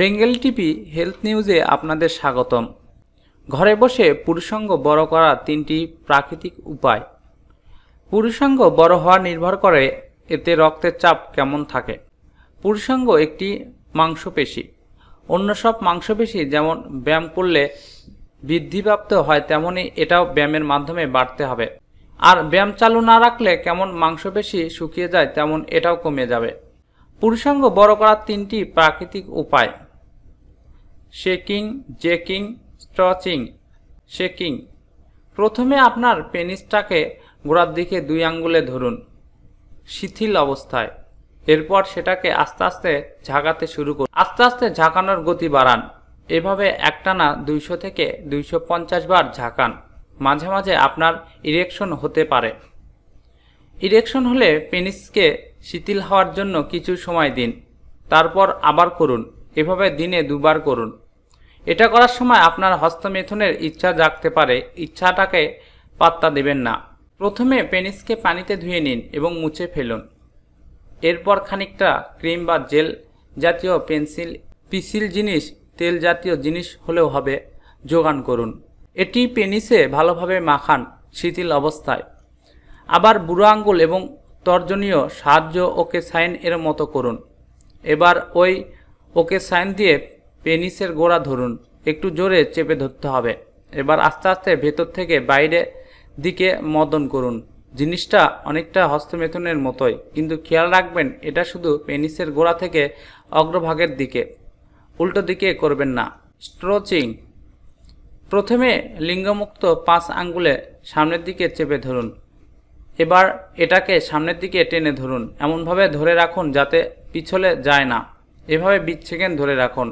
Bengal TV health নিউজে আপনাদের স্বাগতম ঘরে বসে পুরুষাঙ্গ বড় করা তিনটি প্রাকৃতিক উপায় পুরুষাঙ্গ বড় হওয়া নির্ভর করে এতে রক্তের চাপ কেমন থাকে পুরুষাঙ্গ একটি মাংসপেশি অন্য সব মাংসপেশি যেমন ব্যায়াম করলে বৃদ্ধিপ্রাপ্ত হয় তেমনই এটাও ব্যায়ামের মাধ্যমে বাড়তে হবে আর ব্যায়াম চালু না রাখলে কেমন মাংসপেশি শুকিয়ে যায় তেমন এটাও কমে যাবে পুরুষাঙ্গ বড় করার তিনটি প্রাকৃতিক উপায় শেকিং জেকিং স্ট্রচিং শেকিং প্রথমে আপনার পেনিসটাকে গোড়ার দিকে দুই আঙ্গুলে ধরুন শিথিল অবস্থায় এরপর সেটাকে আস্তে আস্তে ঝাঁকাতে শুরু করুন আস্তে আস্তে ঝাঁকানোর গতি বাড়ান এভাবে একটানা দুইশো থেকে দুইশো বার ঝাঁকান মাঝে মাঝে আপনার ইরেকশন হতে পারে ইরেকশন হলে পেনিসকে শিথিল হওয়ার জন্য কিছু সময় দিন তারপর আবার করুন এভাবে দিনে দুবার করুন এটা করার সময় আপনার হস্তমেথনের ইচ্ছা জাগতে পারে ইচ্ছাটাকে পাত্তা দেবেন না প্রথমে পেনিসকে পানিতে ধুয়ে নিন এবং মুছে ফেলুন এরপর খানিকটা ক্রিম বা জেল জাতীয় পেন্সিল পিসিল জিনিস তেল জাতীয় জিনিস হলেও হবে যোগান করুন এটি পেনিসে ভালোভাবে মাখান শিথিল অবস্থায় আবার বুড়ো আঙ্গুল এবং তর্জনীয় সাহায্য ওকে সাইন এর মতো করুন এবার ওই ওকে সাইন দিয়ে পেনিসের গোড়া ধরুন একটু জোরে চেপে ধরতে হবে এবার আস্তে আস্তে ভেতর থেকে বাইরে দিকে মদন করুন জিনিসটা অনেকটা হস্তমেথনের মতোই কিন্তু খেয়াল রাখবেন এটা শুধু পেনিসের গোড়া থেকে অগ্রভাগের দিকে উল্টো দিকে করবেন না স্ট্রোচিং প্রথমে লিঙ্গমুক্ত পাঁচ আঙ্গুলে সামনের দিকে চেপে ধরুন এবার এটাকে সামনের দিকে টেনে ধরুন এমনভাবে ধরে রাখুন যাতে পিছলে যায় না এভাবে বিচ্ছেকেন ধরে রাখুন